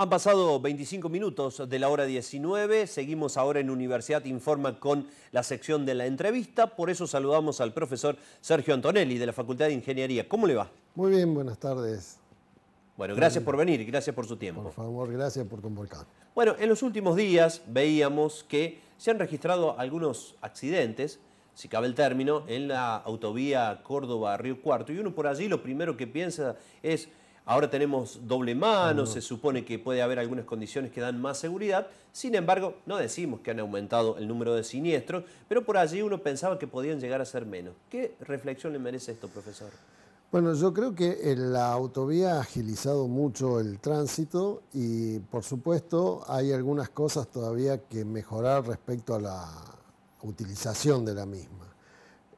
Han pasado 25 minutos de la hora 19, seguimos ahora en Universidad Informa con la sección de la entrevista, por eso saludamos al profesor Sergio Antonelli de la Facultad de Ingeniería. ¿Cómo le va? Muy bien, buenas tardes. Bueno, gracias por venir, gracias por su tiempo. Por favor, gracias por convocar. Bueno, en los últimos días veíamos que se han registrado algunos accidentes, si cabe el término, en la autovía Córdoba-Río Cuarto. Y uno por allí lo primero que piensa es Ahora tenemos doble mano, ah. se supone que puede haber algunas condiciones que dan más seguridad. Sin embargo, no decimos que han aumentado el número de siniestros, pero por allí uno pensaba que podían llegar a ser menos. ¿Qué reflexión le merece esto, profesor? Bueno, yo creo que la autovía ha agilizado mucho el tránsito y por supuesto hay algunas cosas todavía que mejorar respecto a la utilización de la misma.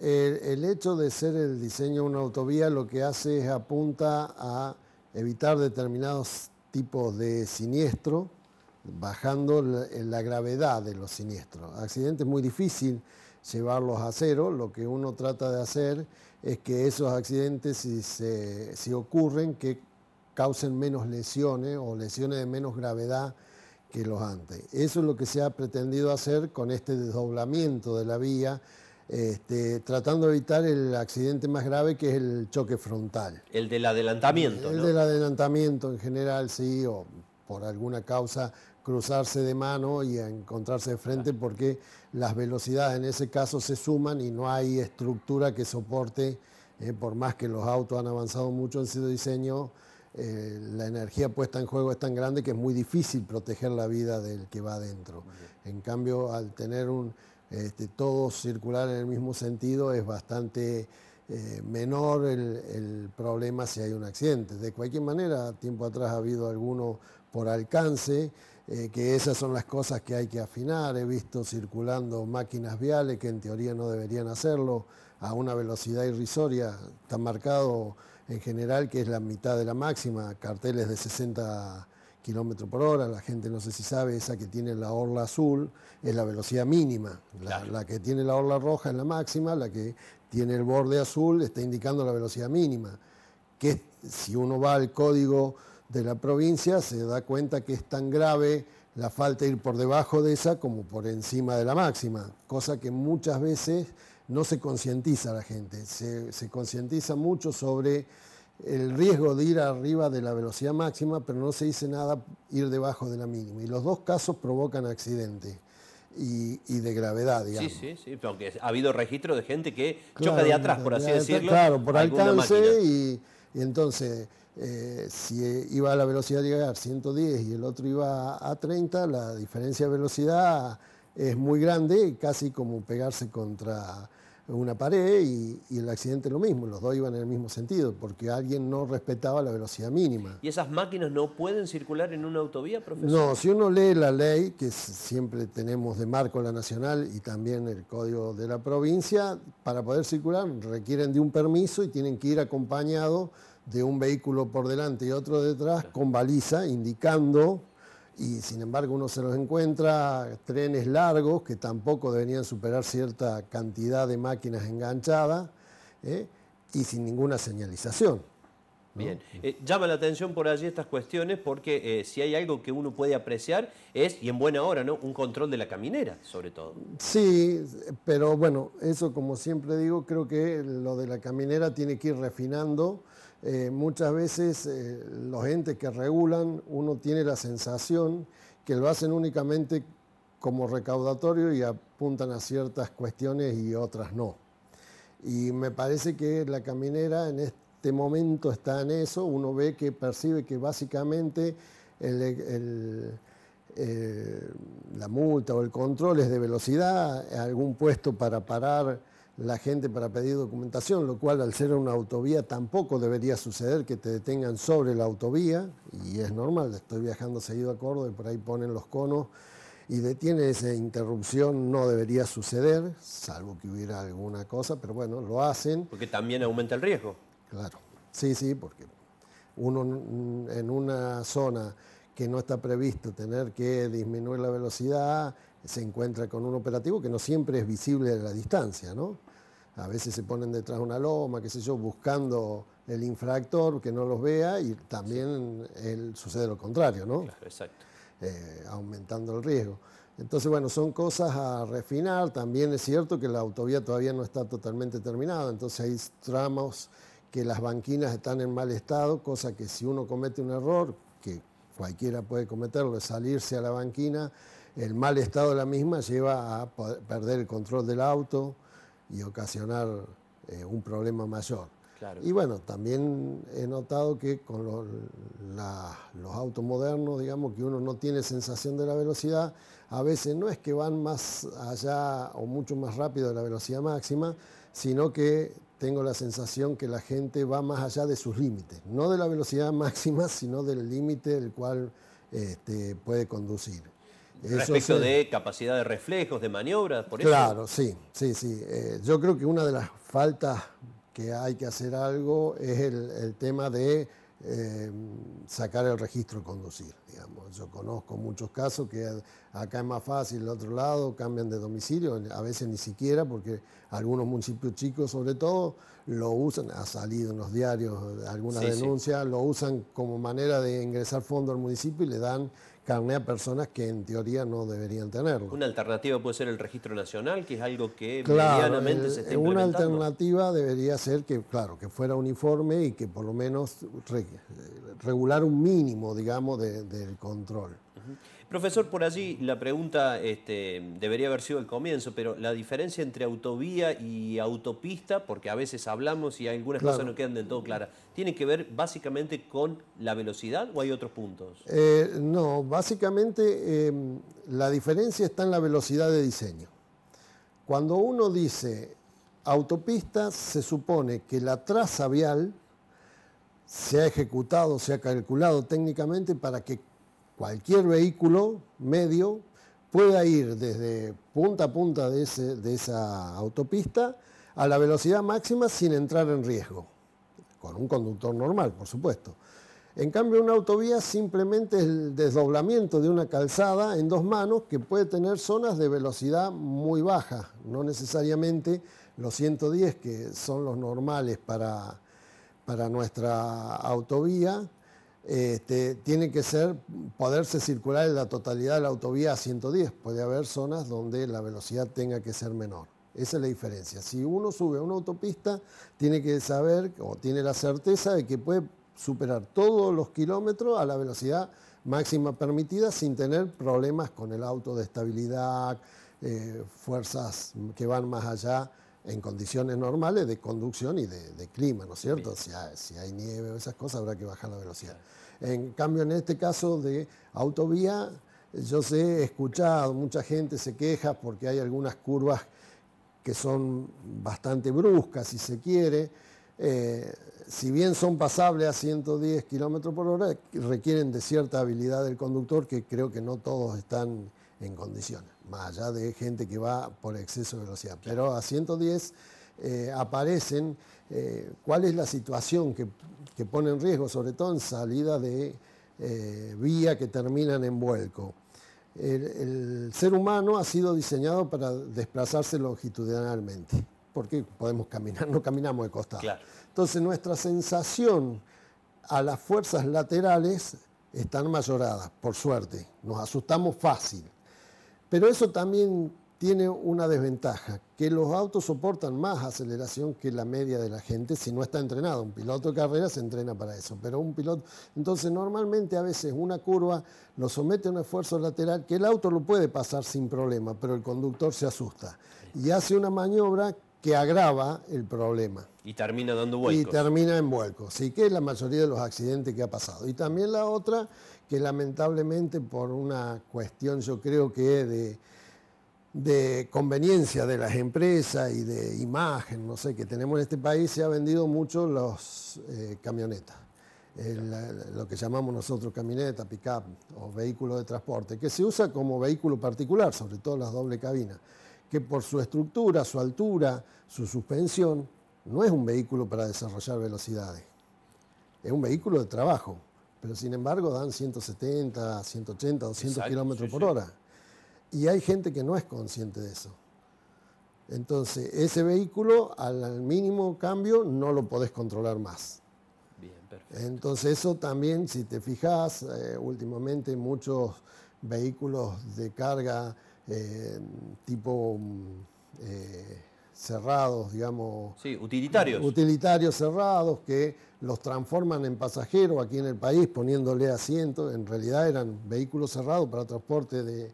el hecho de ser el diseño de una autovía lo que hace es apunta a evitar determinados tipos de siniestro, bajando la, gravedad de los siniestros. Accidentes muy difícil llevarlos a cero, lo que uno trata de hacer es que esos accidentes, si, si ocurren, que causen menos lesiones o lesiones de menos gravedad que los antes. Eso es lo que se ha pretendido hacer con este desdoblamiento de la vía, este, tratando de evitar el accidente más grave que es el choque frontal. El del adelantamiento. El, del adelantamiento en general, sí, o por alguna causa cruzarse de mano y encontrarse de frente porque las velocidades en ese caso se suman y no hay estructura que soporte, eh, por más que los autos han avanzado mucho en su diseño, eh, la energía puesta en juego es tan grande que es muy difícil proteger la vida del que va adentro. En cambio, al tener un, este, todos circular en el mismo sentido, es bastante eh, menor el, problema si hay un accidente. De cualquier manera, tiempo atrás ha habido alguno por alcance, eh, que esas son las cosas que hay que afinar. He visto circulando máquinas viales que en teoría no deberían hacerlo a una velocidad irrisoria. Está marcado en general que es la mitad de la máxima, carteles de 60 kilómetro por hora. La gente no sé si sabe, esa que tiene la orla azul es la velocidad mínima. La, que tiene la orla roja es la máxima, la que tiene el borde azul está indicando la velocidad mínima. Que si uno va al código de la provincia se da cuenta que es tan grave la falta de ir por debajo de esa como por encima de la máxima, cosa que muchas veces no se concientiza la gente. se concientiza mucho sobre el riesgo de ir arriba de la velocidad máxima, pero no se dice nada ir debajo de la mínima. Y los dos casos provocan accidentes. Y, de gravedad, digamos. Sí, sí, sí, porque ha habido registro de gente que choca de atrás, por así decirlo. Claro, por alcance y, entonces eh, si iba a la velocidad de llegar 110 y el otro iba a 30, la diferencia de velocidad es muy grande, casi como pegarse contra una pared y, el accidente lo mismo, los dos iban en el mismo sentido, porque alguien no respetaba la velocidad mínima. ¿Y esas máquinas no pueden circular en una autovía, profesor? No, si uno lee la ley, que siempre tenemos de marco la nacional y también el código de la provincia, para poder circular requieren de un permiso y tienen que ir acompañado de un vehículo por delante y otro detrás con baliza indicando y sin embargo uno se los encuentra trenes largos que tampoco deberían superar cierta cantidad de máquinas enganchadas ¿eh? y sin ninguna señalización. Bien, eh, llama la atención por allí estas cuestiones porque eh, si hay algo que uno puede apreciar es, y en buena hora, ¿no? Un control de la caminera, sobre todo. Sí, pero bueno, eso como siempre digo, creo que lo de la caminera tiene que ir refinando eh, muchas veces eh, los entes que regulan, uno tiene la sensación que lo hacen únicamente como recaudatorio y apuntan a ciertas cuestiones y otras no. Y me parece que la caminera en este momento está en eso, uno ve que percibe que básicamente eh, la multa o el control es de velocidad, algún puesto para parar la gente para pedir documentación, lo cual al ser una autovía tampoco debería suceder que te detengan sobre la autovía, y es normal, estoy viajando seguido a Córdoba y por ahí ponen los conos y detiene esa interrupción, no debería suceder, salvo que hubiera alguna cosa, pero bueno, lo hacen. Porque también aumenta el riesgo. Claro, sí, sí, porque uno en una zona que no está previsto tener que disminuir la velocidad, se encuentra con un operativo que no siempre es visible a la distancia, ¿no? a veces se ponen detrás de una loma, qué sé yo, buscando el infractor que no los vea y también sucede lo contrario, ¿no? exacto. Eh, aumentando el riesgo. Entonces, bueno, son cosas a refinar. También es cierto que la autovía todavía no está totalmente terminada, entonces hay tramos que las banquinas están en mal estado, cosa que si uno comete un error, que cualquiera puede cometerlo, es salirse a la banquina, el mal estado de la misma lleva a perder el control del auto, y ocasionar eh, un problema mayor. Y bueno, también he notado que con los, autos modernos, digamos, que uno no tiene sensación de la velocidad, a veces no es que van más allá o mucho más rápido de la velocidad máxima, sino que tengo la sensación que la gente va más allá de sus límites, no de la velocidad máxima, sino del límite el cual este, puede conducir. Eso Respecto de capacidad de reflejos, de maniobras, por claro, Claro, sí, sí, sí. Eh, yo creo que una de las faltas que hay que hacer algo es el, tema de eh, sacar el registro conducir. Digamos. Yo conozco muchos casos que acá es más fácil, el otro lado cambian de domicilio, a veces ni siquiera, porque algunos municipios chicos sobre todo lo usan, ha salido en los diarios alguna denuncia, lo usan como manera de ingresar fondo al municipio y le dan carnea personas que en teoría no deberían tenerlo. Una alternativa puede ser el registro nacional, que es algo que medianamente eh, se está implementando. Una alternativa debería ser que, claro, que fuera uniforme y que por lo menos eh, regular un mínimo, digamos, del control. Profesor, por allí la pregunta este, debería haber sido el comienzo, pero la diferencia entre autovía y autopista, porque a veces hablamos y algunas cosas no quedan del todo claras, ¿tiene que ver básicamente con la velocidad o hay otros puntos? Eh, no, básicamente em, la diferencia está en la velocidad de diseño. Cuando uno dice autopista, se supone que la traza vial se ha ejecutado, se ha calculado técnicamente para que cualquier vehículo medio pueda ir desde punta a punta de, esa autopista a la velocidad máxima sin entrar en riesgo, con un conductor normal, por supuesto. En cambio, una autovía simplemente es el desdoblamiento de una calzada en dos manos que puede tener zonas de velocidad muy baja, no necesariamente los 110 que son los normales para nuestra autovía, este, tiene que ser poderse circular en la totalidad de la autovía a 110. Puede haber zonas donde la velocidad tenga que ser menor. Esa es la diferencia. Si uno sube a una autopista, tiene que saber o tiene la certeza de que puede superar todos los kilómetros a la velocidad máxima permitida sin tener problemas con el auto de estabilidad, eh, fuerzas que van más allá en condiciones normales de conducción y de, clima, ¿no es cierto? Si hay, nieve o esas cosas, habrá que bajar la velocidad. En cambio, en este caso de autovía, yo sé, he escuchado, mucha gente se queja porque hay algunas curvas que son bastante bruscas, si se quiere. Eh, si bien son pasables a 110 kilómetros por hora, requieren de cierta habilidad del conductor que creo que no todos están en condiciones más allá de gente que va por exceso de velocidad. Pero a 110 eh, aparecen eh, cuál es la situación que, pone en riesgo, sobre todo en salida de eh, vía que terminan en vuelco. El, ser humano ha sido diseñado para desplazarse longitudinalmente, porque podemos caminar, no caminamos de costado. Entonces nuestra sensación a las fuerzas laterales están mayoradas, por suerte. Nos asustamos fácil. Pero eso también tiene una desventaja, que los autos soportan más aceleración que la media de la gente si no está entrenado. Un piloto de carrera se entrena para eso, pero un piloto... Entonces normalmente a veces una curva lo somete a un esfuerzo lateral que el auto lo puede pasar sin problema, pero el conductor se asusta y hace una maniobra que agrava el problema. Y termina dando vuelcos. Y termina en vuelco sí, que es la mayoría de los accidentes que ha pasado. Y también la otra, que lamentablemente por una cuestión yo creo que de, de conveniencia de las empresas y de imagen, no sé, que tenemos en este país, se ha vendido mucho los eh, camionetas. Eh, lo que llamamos nosotros camioneta, pick o vehículo de transporte, que se usa como vehículo particular, sobre todo las doble cabinas que por su estructura, su altura, su suspensión, no es un vehículo para desarrollar velocidades. Es un vehículo de trabajo, pero sin embargo dan 170, 180, 200 kilómetros por hora. Y hay gente que no es consciente de eso. Entonces, ese vehículo al, mínimo cambio no lo podés controlar más. Bien, perfecto. Entonces, eso también, si te fijas, eh, últimamente muchos vehículos de carga eh, tipo mm, eh, cerrados, digamos. utilitarios. Utilitarios cerrados que los transforman en pasajeros aquí en el país poniéndole asientos. En realidad eran vehículos cerrados para transporte de,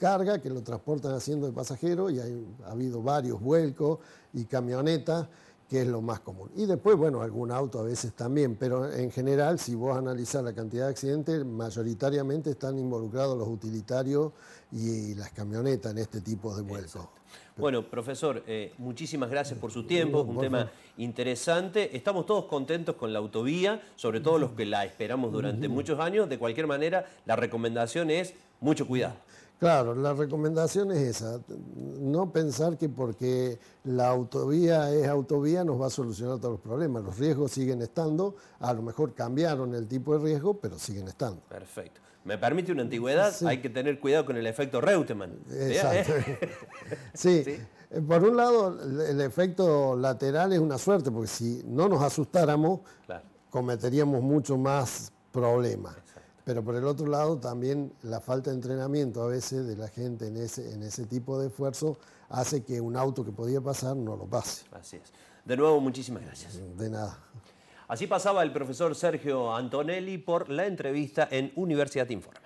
carga que lo transportan haciendo de pasajero y hay, ha habido varios vuelcos y camionetas que es lo más común. Y después, bueno, algún auto a veces también, pero en general, si vos analizás la cantidad de accidentes, mayoritariamente están involucrados los utilitarios y, las camionetas en este tipo de vuelos. Bueno, profesor, eh, muchísimas gracias por su tiempo, un tema interesante. Estamos todos contentos con la autovía, sobre todo los que la esperamos durante muchos años. De cualquier manera, la recomendación es mucho cuidado. Claro, la recomendación es esa, no pensar que porque la autovía es autovía nos va a solucionar todos los problemas, los riesgos siguen estando, a lo mejor cambiaron el tipo de riesgo, pero siguen estando. Perfecto. ¿Me permite una antigüedad? Hay que tener cuidado con el efecto Reutemann. ¿Eh? Exacto. ¿Eh? sí. Eh, por un lado, el efecto lateral es una suerte, porque si no nos asustáramos, cometeríamos mucho más problemas. Pero por el otro lado también la falta de entrenamiento a veces de la gente en ese, en ese tipo de esfuerzo hace que un auto que podía pasar no lo pase. Así es. De nuevo, muchísimas gracias. De nada. Así pasaba el profesor Sergio Antonelli por la entrevista en Universidad Informe.